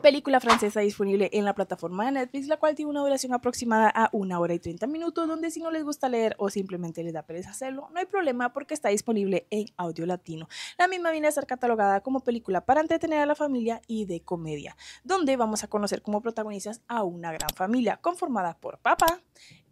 película francesa disponible en la plataforma de Netflix, la cual tiene una duración aproximada a una hora y 30 minutos, donde si no les gusta leer o simplemente les da pereza hacerlo, no hay problema porque está disponible en audio latino. La misma viene a ser catalogada como película para entretener a la familia y de comedia, donde vamos a conocer como protagonistas a una gran familia conformada por papá,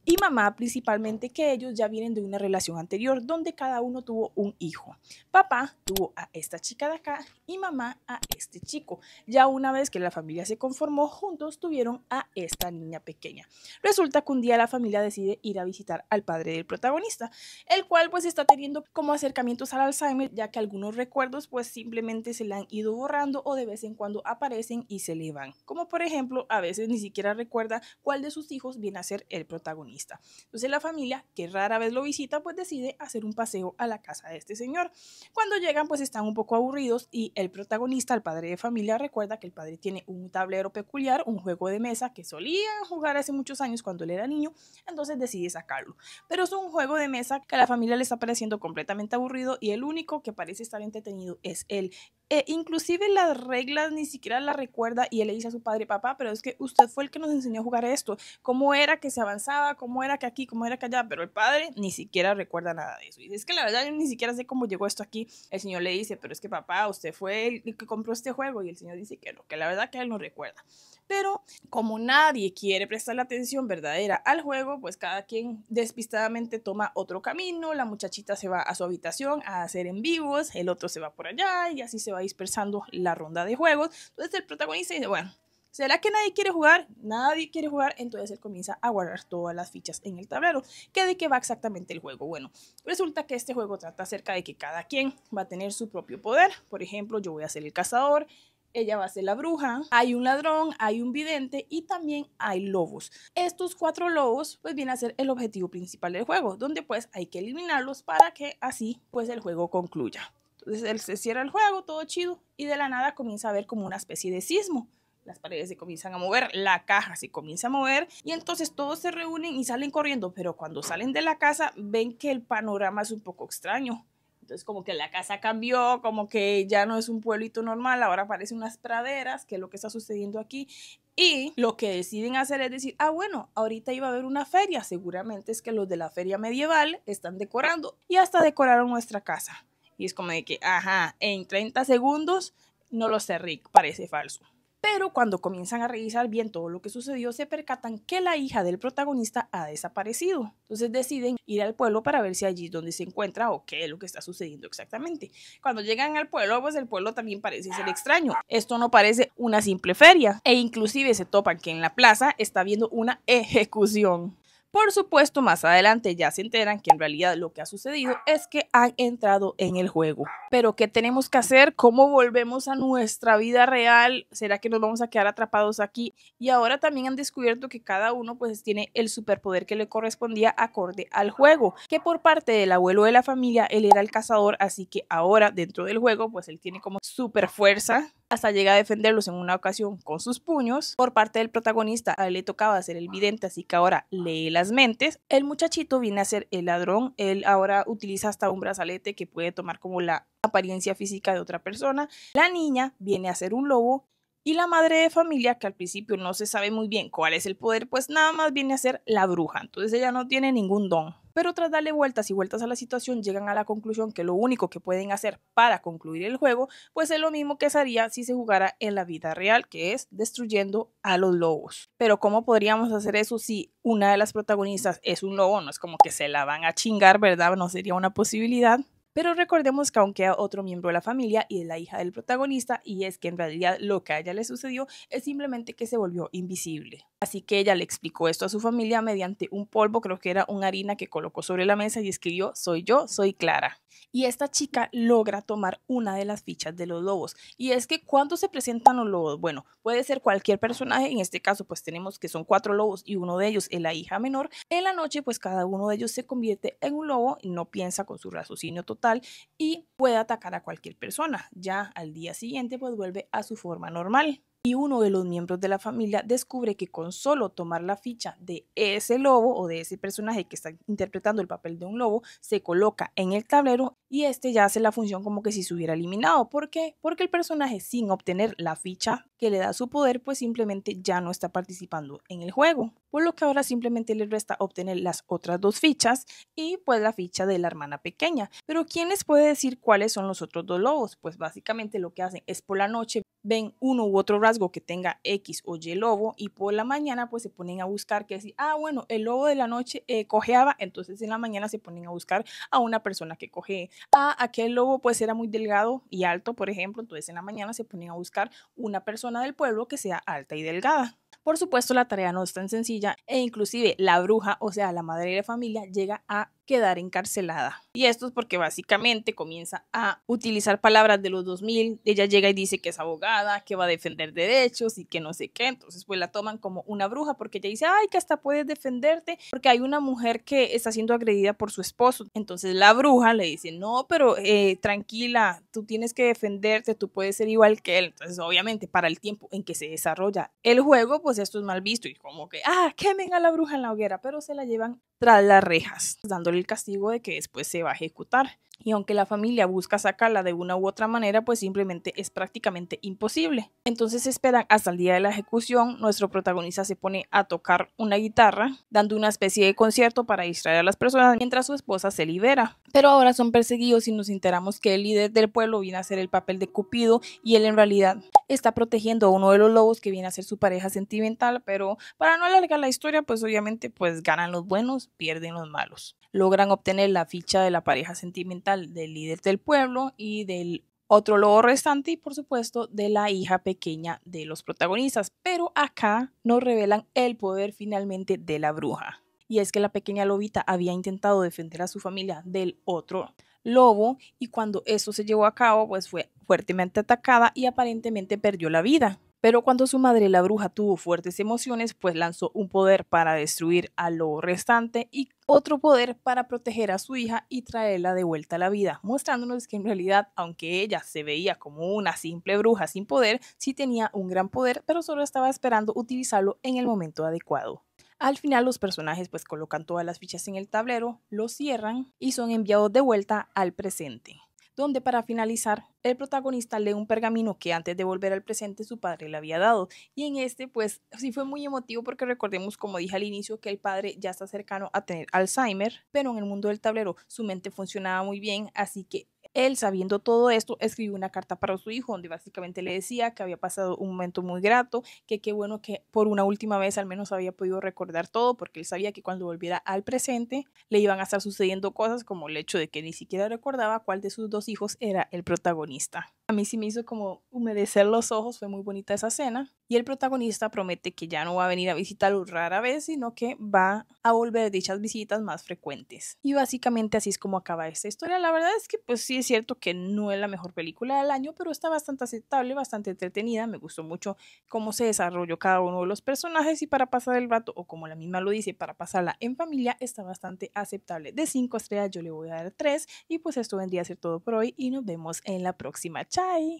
y mamá principalmente que ellos ya vienen de una relación anterior donde cada uno tuvo un hijo. Papá tuvo a esta chica de acá y mamá a este chico. Ya una vez que la familia se conformó, juntos tuvieron a esta niña pequeña. Resulta que un día la familia decide ir a visitar al padre del protagonista, el cual pues está teniendo como acercamientos al Alzheimer ya que algunos recuerdos pues simplemente se le han ido borrando o de vez en cuando aparecen y se le van. Como por ejemplo, a veces ni siquiera recuerda cuál de sus hijos viene a ser el protagonista protagonista. Entonces la familia, que rara vez lo visita, pues decide hacer un paseo a la casa de este señor. Cuando llegan, pues están un poco aburridos y el protagonista, el padre de familia, recuerda que el padre tiene un tablero peculiar, un juego de mesa que solía jugar hace muchos años cuando él era niño, entonces decide sacarlo. Pero es un juego de mesa que a la familia le está pareciendo completamente aburrido y el único que parece estar entretenido es él. Eh, inclusive las reglas ni siquiera las recuerda y él le dice a su padre, papá, pero es que usted fue el que nos enseñó a jugar esto, cómo era que se avanzaba, cómo era que aquí, cómo era que allá, pero el padre ni siquiera recuerda nada de eso. Y dice, es que la verdad yo ni siquiera sé cómo llegó esto aquí. El señor le dice, pero es que papá, usted fue el que compró este juego y el señor dice que no, que la verdad que él no recuerda. Pero como nadie quiere prestar la atención verdadera al juego, pues cada quien despistadamente toma otro camino, la muchachita se va a su habitación a hacer en vivos, el otro se va por allá y así se va dispersando la ronda de juegos. Entonces el protagonista dice, bueno, ¿Será que nadie quiere jugar? Nadie quiere jugar, entonces él comienza a guardar todas las fichas en el tablero. ¿Qué de qué va exactamente el juego? Bueno, resulta que este juego trata acerca de que cada quien va a tener su propio poder. Por ejemplo, yo voy a ser el cazador, ella va a ser la bruja, hay un ladrón, hay un vidente y también hay lobos. Estos cuatro lobos pues vienen a ser el objetivo principal del juego, donde pues hay que eliminarlos para que así pues el juego concluya. Entonces él se cierra el juego, todo chido, y de la nada comienza a ver como una especie de sismo. Las paredes se comienzan a mover, la caja se comienza a mover y entonces todos se reúnen y salen corriendo, pero cuando salen de la casa ven que el panorama es un poco extraño entonces como que la casa cambió, como que ya no es un pueblito normal, ahora aparecen unas praderas, que es lo que está sucediendo aquí. Y lo que deciden hacer es decir, ah, bueno, ahorita iba a haber una feria, seguramente es que los de la feria medieval están decorando y hasta decoraron nuestra casa. Y es como de que, ajá, en 30 segundos no lo sé, Rick, parece falso. Pero cuando comienzan a revisar bien todo lo que sucedió, se percatan que la hija del protagonista ha desaparecido. Entonces deciden ir al pueblo para ver si allí es donde se encuentra o qué es lo que está sucediendo exactamente. Cuando llegan al pueblo, pues el pueblo también parece ser extraño. Esto no parece una simple feria. E inclusive se topan que en la plaza está viendo una ejecución. Por supuesto, más adelante ya se enteran que en realidad lo que ha sucedido es que han entrado en el juego. Pero ¿qué tenemos que hacer? ¿Cómo volvemos a nuestra vida real? ¿Será que nos vamos a quedar atrapados aquí? Y ahora también han descubierto que cada uno pues tiene el superpoder que le correspondía acorde al juego, que por parte del abuelo de la familia él era el cazador, así que ahora dentro del juego pues él tiene como super fuerza hasta llega a defenderlos en una ocasión con sus puños. Por parte del protagonista, a él le tocaba ser el vidente, así que ahora lee las mentes. El muchachito viene a ser el ladrón, él ahora utiliza hasta un brazalete que puede tomar como la apariencia física de otra persona. La niña viene a ser un lobo y la madre de familia, que al principio no se sabe muy bien cuál es el poder, pues nada más viene a ser la bruja. Entonces ella no tiene ningún don. Pero tras darle vueltas y vueltas a la situación, llegan a la conclusión que lo único que pueden hacer para concluir el juego, pues es lo mismo que se haría si se jugara en la vida real, que es destruyendo a los lobos. Pero ¿cómo podríamos hacer eso si una de las protagonistas es un lobo? No es como que se la van a chingar, ¿verdad? No sería una posibilidad. Pero recordemos que aunque queda otro miembro de la familia y es la hija del protagonista y es que en realidad lo que a ella le sucedió es simplemente que se volvió invisible. Así que ella le explicó esto a su familia mediante un polvo, creo que era una harina que colocó sobre la mesa y escribió, soy yo, soy Clara. Y esta chica logra tomar una de las fichas de los lobos. Y es que cuando se presentan los lobos, bueno, puede ser cualquier personaje, en este caso pues tenemos que son cuatro lobos y uno de ellos es la hija menor. En la noche pues cada uno de ellos se convierte en un lobo, Y no piensa con su raciocinio total y puede atacar a cualquier persona. Ya al día siguiente pues vuelve a su forma normal y uno de los miembros de la familia descubre que con solo tomar la ficha de ese lobo o de ese personaje que está interpretando el papel de un lobo, se coloca en el tablero y este ya hace la función como que si se hubiera eliminado. ¿Por qué? Porque el personaje sin obtener la ficha que le da su poder, pues simplemente ya no está participando en el juego. Por lo que ahora simplemente le resta obtener las otras dos fichas y pues la ficha de la hermana pequeña. Pero ¿quién les puede decir cuáles son los otros dos lobos? Pues básicamente lo que hacen es por la noche ven uno u otro que tenga X o Y lobo y por la mañana pues se ponen a buscar que si ah, bueno, el lobo de la noche eh, cojeaba, entonces en la mañana se ponen a buscar a una persona que coge a ah, aquel lobo pues era muy delgado y alto, por ejemplo, entonces en la mañana se ponen a buscar una persona del pueblo que sea alta y delgada. Por supuesto, la tarea no es tan sencilla e inclusive la bruja, o sea, la madre de la familia, llega a quedar encarcelada. Y esto es porque básicamente comienza a utilizar palabras de los 2000. Ella llega y dice que es abogada, que va a defender derechos y que no sé qué. Entonces pues la toman como una bruja porque ella dice, ay, que hasta puedes defenderte porque hay una mujer que está siendo agredida por su esposo. Entonces la bruja le dice, no, pero eh, tranquila, tú tienes que defenderte, tú puedes ser igual que él. Entonces obviamente para el tiempo en que se desarrolla el juego, pues esto es mal visto y como que, ah, quemen a la bruja en la hoguera, pero se la llevan tras las rejas, dándole el castigo de que después se va a ejecutar. Y aunque la familia busca sacarla de una u otra manera, pues simplemente es prácticamente imposible. Entonces esperan hasta el día de la ejecución, nuestro protagonista se pone a tocar una guitarra, dando una especie de concierto para distraer a las personas mientras su esposa se libera. Pero ahora son perseguidos y nos enteramos que el líder del pueblo viene a hacer el papel de Cupido y él en realidad está protegiendo a uno de los lobos que viene a ser su pareja sentimental, pero para no alargar la historia, pues obviamente pues ganan los buenos, pierden los malos. Logran obtener la ficha de la pareja sentimental del líder del pueblo y del otro lobo restante y por supuesto de la hija pequeña de los protagonistas. Pero acá nos revelan el poder finalmente de la bruja. Y es que la pequeña lobita había intentado defender a su familia del otro lobo y cuando eso se llevó a cabo pues fue fuertemente atacada y aparentemente perdió la vida. Pero cuando su madre, la bruja, tuvo fuertes emociones, pues lanzó un poder para destruir a lo restante y otro poder para proteger a su hija y traerla de vuelta a la vida, mostrándonos que en realidad, aunque ella se veía como una simple bruja sin poder, sí tenía un gran poder, pero solo estaba esperando utilizarlo en el momento adecuado. Al final los personajes pues colocan todas las fichas en el tablero, lo cierran y son enviados de vuelta al presente donde para finalizar, el protagonista lee un pergamino que antes de volver al presente su padre le había dado. Y en este, pues sí fue muy emotivo porque recordemos, como dije al inicio, que el padre ya está cercano a tener Alzheimer, pero en el mundo del tablero su mente funcionaba muy bien, así que él, sabiendo todo esto, escribió una carta para su hijo donde básicamente le decía que había pasado un momento muy grato, que qué bueno que por una última vez al menos había podido recordar todo, porque él sabía que cuando volviera al presente le iban a estar sucediendo cosas como el hecho de que ni siquiera recordaba cuál de sus dos hijos era el protagonista. A mí sí me hizo como humedecer los ojos, fue muy bonita esa escena. Y el protagonista promete que ya no va a venir a visitarlo rara vez, sino que va a volver dichas visitas más frecuentes. Y básicamente así es como acaba esta historia. La verdad es que pues sí es cierto que no es la mejor película del año, pero está bastante aceptable, bastante entretenida. Me gustó mucho cómo se desarrolló cada uno de los personajes y para pasar el rato, o como la misma lo dice, para pasarla en familia, está bastante aceptable. De cinco estrellas yo le voy a dar tres. y pues esto vendría a ser todo por hoy y nos vemos en la próxima. Chao. Bye!